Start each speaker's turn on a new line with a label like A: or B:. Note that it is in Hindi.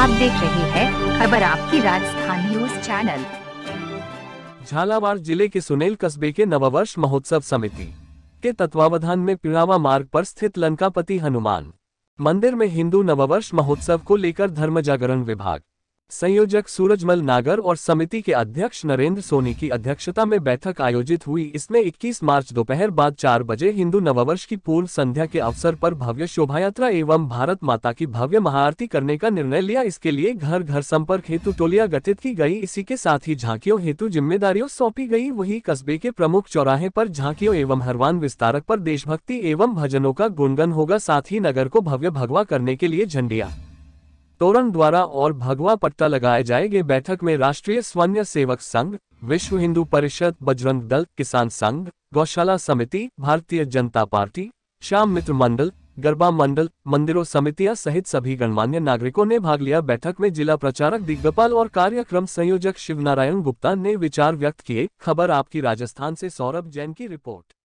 A: आप देख रहे हैं खबर आपकी राजस्थान न्यूज चैनल
B: झालावाड़ जिले के सुनेल कस्बे के नववर्ष महोत्सव समिति के तत्वावधान में पिड़ावा मार्ग पर स्थित लंकापति हनुमान मंदिर में हिंदू नववर्ष महोत्सव को लेकर धर्म जागरण विभाग संयोजक सूरजमल नागर और समिति के अध्यक्ष नरेंद्र सोनी की अध्यक्षता में बैठक आयोजित हुई इसमें 21 मार्च दोपहर बाद चार बजे हिंदू नववर्ष की पूर्व संध्या के अवसर पर भव्य शोभायात्रा एवं भारत माता की भव्य महाआरती करने का निर्णय लिया इसके लिए घर घर संपर्क हेतु टोलियां गठित की गयी इसी के साथ ही झांकियों हेतु जिम्मेदारियों सौंपी गयी वही कस्बे के प्रमुख चौराहे पर झांकियों एवं हरवान विस्तारक पर देशभक्ति एवं भजनों का गुणगन होगा साथ ही नगर को भव्य भगवा करने के लिए झंडिया तोरंग द्वारा और भगवा पट्टा लगाए जाएंगे बैठक में राष्ट्रीय स्वर्ण सेवक संघ विश्व हिंदू परिषद बजरंग दल किसान संघ गौशाला समिति भारतीय जनता पार्टी श्याम मित्र मंडल गरबा मंडल मंदिरों समितियां सहित सभी गणमान्य नागरिकों ने भाग लिया बैठक में जिला प्रचारक दिग्गपाल और कार्यक्रम संयोजक शिवनारायण गुप्ता ने विचार व्यक्त किए खबर आपकी राजस्थान से सौरभ जैन की रिपोर्ट